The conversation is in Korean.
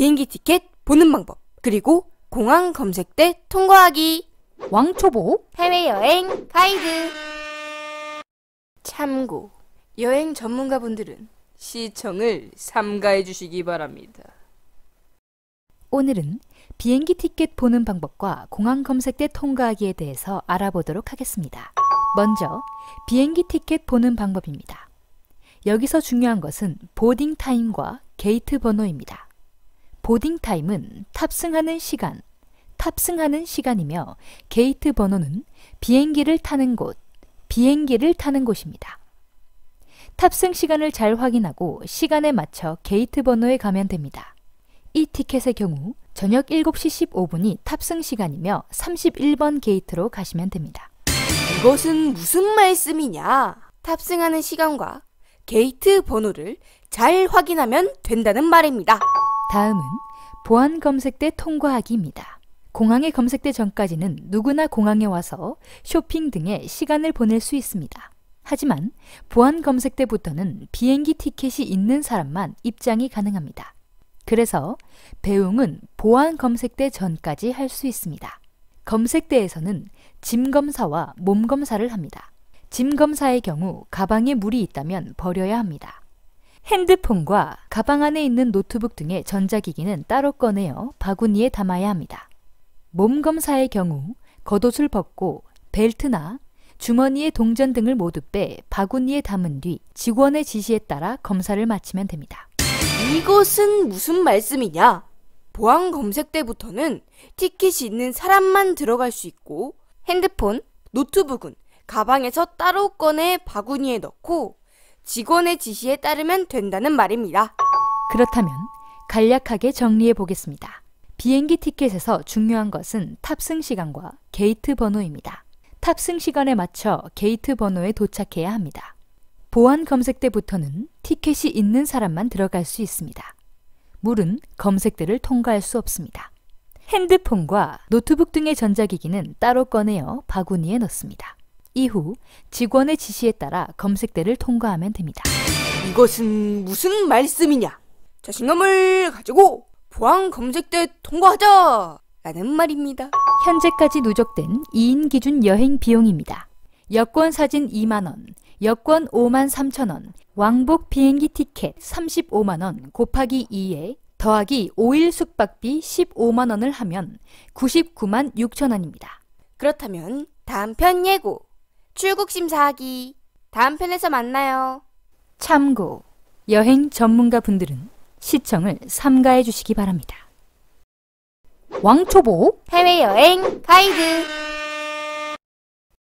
비행기 티켓 보는 방법, 그리고 공항 검색대 통과하기. 왕초보 해외여행 가이드. 참고, 여행 전문가분들은 시청을 삼가해 주시기 바랍니다. 오늘은 비행기 티켓 보는 방법과 공항 검색대 통과하기에 대해서 알아보도록 하겠습니다. 먼저 비행기 티켓 보는 방법입니다. 여기서 중요한 것은 보딩 타임과 게이트 번호입니다. 보딩 타임은 탑승하는 시간, 탑승하는 시간이며 게이트 번호는 비행기를 타는 곳, 비행기를 타는 곳입니다. 탑승 시간을 잘 확인하고 시간에 맞춰 게이트 번호에 가면 됩니다. 이 티켓의 경우 저녁 7시 15분이 탑승 시간이며 31번 게이트로 가시면 됩니다. 이것은 무슨 말씀이냐? 탑승하는 시간과 게이트 번호를 잘 확인하면 된다는 말입니다. 다음은 보안 검색대 통과하기입니다. 공항에 검색대 전까지는 누구나 공항에 와서 쇼핑 등의 시간을 보낼 수 있습니다. 하지만 보안 검색대부터는 비행기 티켓이 있는 사람만 입장이 가능합니다. 그래서 배웅은 보안 검색대 전까지 할 수 있습니다. 검색대에서는 짐 검사와 몸 검사를 합니다. 짐 검사의 경우 가방에 물이 있다면 버려야 합니다. 핸드폰과 가방 안에 있는 노트북 등의 전자기기는 따로 꺼내어 바구니에 담아야 합니다. 몸 검사의 경우 겉옷을 벗고 벨트나 주머니에 동전 등을 모두 빼 바구니에 담은 뒤 직원의 지시에 따라 검사를 마치면 됩니다. 이것은 무슨 말씀이냐? 보안 검색 때부터는 티켓이 있는 사람만 들어갈 수 있고 핸드폰, 노트북은 가방에서 따로 꺼내 바구니에 넣고 직원의 지시에 따르면 된다는 말입니다. 그렇다면 간략하게 정리해 보겠습니다. 비행기 티켓에서 중요한 것은 탑승 시간과 게이트 번호입니다. 탑승 시간에 맞춰 게이트 번호에 도착해야 합니다. 보안 검색대부터는 티켓이 있는 사람만 들어갈 수 있습니다. 물은 검색대를 통과할 수 없습니다. 핸드폰과 노트북 등의 전자기기는 따로 꺼내어 바구니에 넣습니다. 이후 직원의 지시에 따라 검색대를 통과하면 됩니다. 이것은 무슨 말씀이냐? 자신감을 가지고 보안 검색대 통과하자! 라는 말입니다. 현재까지 누적된 2인 기준 여행 비용입니다. 여권 사진 2만원, 여권 5만 3천원, 왕복 비행기 티켓 35만원 곱하기 2에 더하기 5일 숙박비 15만원을 하면 99만 6천원입니다. 그렇다면 단편 예고 출국 심사하기. 다음 편에서 만나요. 참고, 여행 전문가 분들은 시청을 삼가해 주시기 바랍니다. 왕초보 해외여행 가이드